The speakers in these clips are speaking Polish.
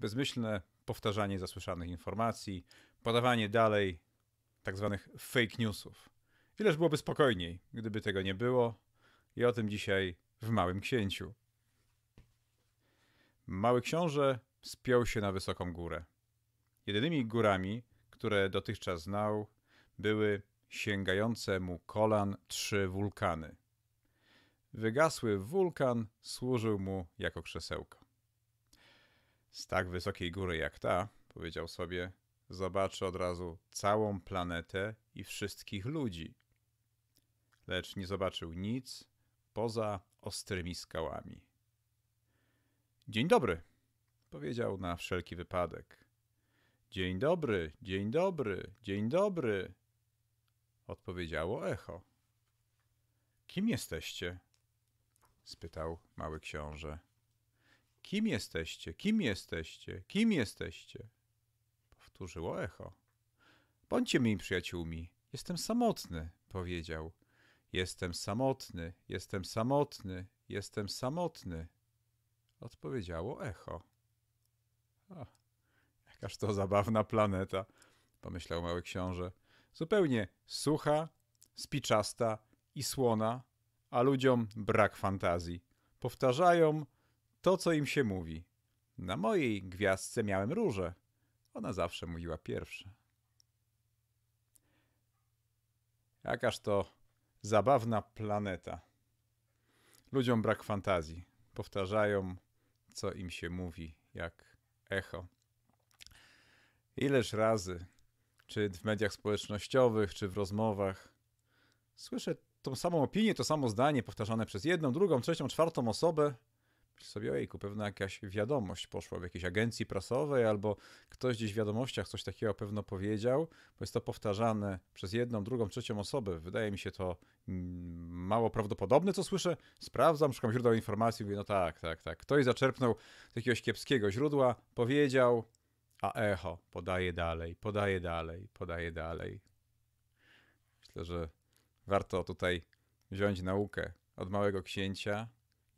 bezmyślne powtarzanie zasłyszanych informacji, podawanie dalej tak zwanych fake newsów. Ileż byłoby spokojniej, gdyby tego nie było, i o tym dzisiaj w Małym Księciu. Mały książę spiął się na wysoką górę. Jedynymi górami, które dotychczas znał, były sięgające mu kolan trzy wulkany. Wygasły wulkan służył mu jako krzesełko z tak wysokiej góry jak ta, powiedział sobie, zobaczy od razu całą planetę i wszystkich ludzi. Lecz nie zobaczył nic poza ostrymi skałami. Dzień dobry, powiedział na wszelki wypadek. Dzień dobry, dzień dobry, dzień dobry, odpowiedziało echo. Kim jesteście? spytał mały książę. Kim jesteście? Kim jesteście? Kim jesteście? Powtórzyło echo. Bądźcie mi przyjaciółmi. Jestem samotny, powiedział. Jestem samotny, jestem samotny, jestem samotny. Odpowiedziało echo. A, jakaż to zabawna planeta, pomyślał mały książę. Zupełnie sucha, spiczasta i słona, a ludziom brak fantazji. Powtarzają, to, co im się mówi. Na mojej gwiazdce miałem różę. Ona zawsze mówiła pierwsza. Jakaż to zabawna planeta. Ludziom brak fantazji. Powtarzają, co im się mówi, jak echo. Ileż razy, czy w mediach społecznościowych, czy w rozmowach, słyszę tą samą opinię, to samo zdanie powtarzane przez jedną, drugą, trzecią, czwartą osobę, sobie, ojejku, pewna jakaś wiadomość poszła w jakiejś agencji prasowej, albo ktoś gdzieś w wiadomościach coś takiego pewno powiedział, bo jest to powtarzane przez jedną, drugą, trzecią osobę. Wydaje mi się to mm, mało prawdopodobne, co słyszę. Sprawdzam, szukam źródeł informacji, mówię, no tak, tak, tak. Ktoś zaczerpnął z jakiegoś kiepskiego źródła, powiedział, a echo podaje dalej, podaje dalej, podaje dalej. Myślę, że warto tutaj wziąć naukę od małego księcia,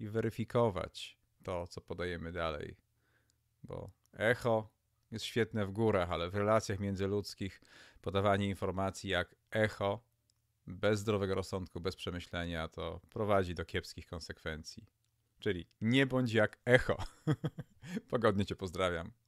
i weryfikować to, co podajemy dalej. Bo echo jest świetne w górach, ale w relacjach międzyludzkich podawanie informacji jak echo bez zdrowego rozsądku, bez przemyślenia, to prowadzi do kiepskich konsekwencji. Czyli nie bądź jak echo. Pogodnie Cię pozdrawiam.